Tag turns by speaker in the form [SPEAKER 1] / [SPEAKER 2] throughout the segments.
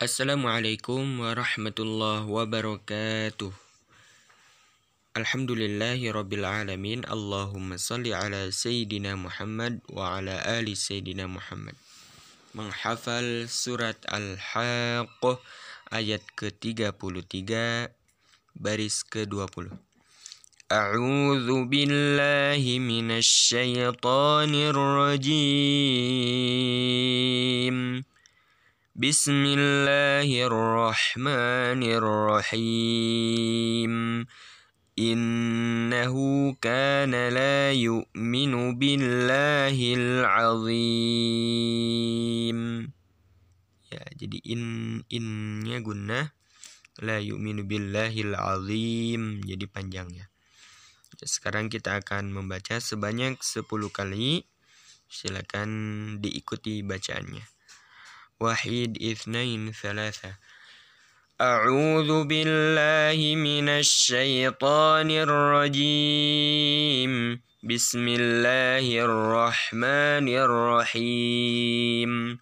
[SPEAKER 1] Assalamualaikum warahmatullahi wabarakatuh. Alhamdulillahi rabbil alamin. Allahumma salli ala sayyidina Muhammad wa ala ali sayyidina Muhammad. Menghafal surat Al-Haqqah ayat ke-33 baris ke-20. A'udzu billahi minasy syaithanir rajim. بسم الله الرحمن الرحيم إنه كان لا يؤمن بالله العظيم ya jadi in innya guna la yu'minu billahi azim jadi panjangnya ya, sekarang kita akan membaca sebanyak 10 kali silakan diikuti bacaannya وحيد اثنين ثلاثة أعوذ بالله من الشيطان الرجيم بسم الله الرحمن الرحيم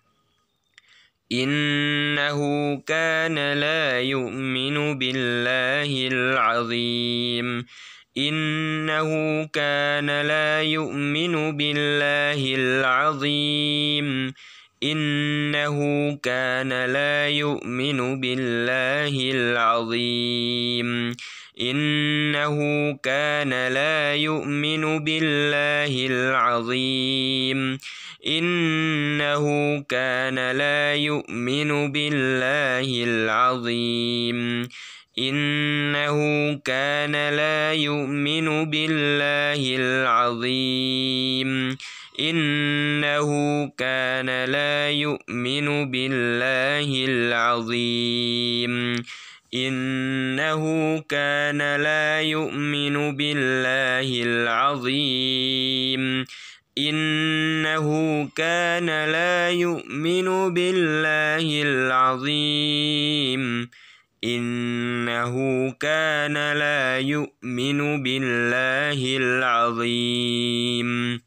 [SPEAKER 1] إنه كان لا يؤمن بالله العظيم إنه كان لا يؤمن بالله العظيم إنه كان لا يؤمن بالله العظيم إنه كان لا يؤمن بالله العظيم إنه كان لا يؤمن بالله العظيم إنه كان لا يؤمن بالله العظيم إنه كان لا يؤمن بالله العظيم إنه كان لا يؤمن بالله العظيم إنه كان لا يؤمن بالله العظيم إنه كان لا يؤمن بالله العظيم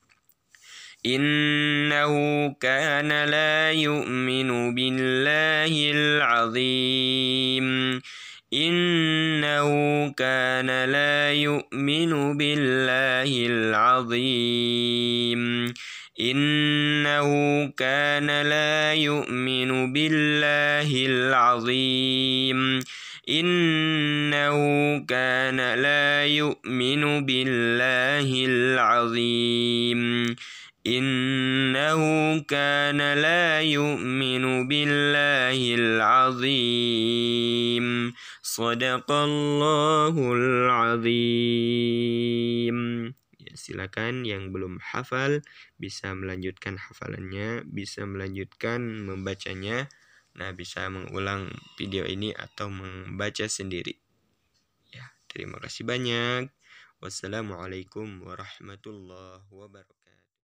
[SPEAKER 1] إنه كان لا يؤمن بالله العظيم إنه كان لا يؤمن بالله العظيم إنه كان لا يؤمن بالله العظيم إنه كان لا يؤمن بالله العظيم إنه كان لا يؤمن بالله العظيم صدق الله العظيم ya, silakan yang belum hafal bisa melanjutkan hafalannya bisa melanjutkan membacanya nah bisa mengulang video ini atau membaca sendiri ya terima kasih banyak wassalamualaikum warahmatullahi wabarakatuh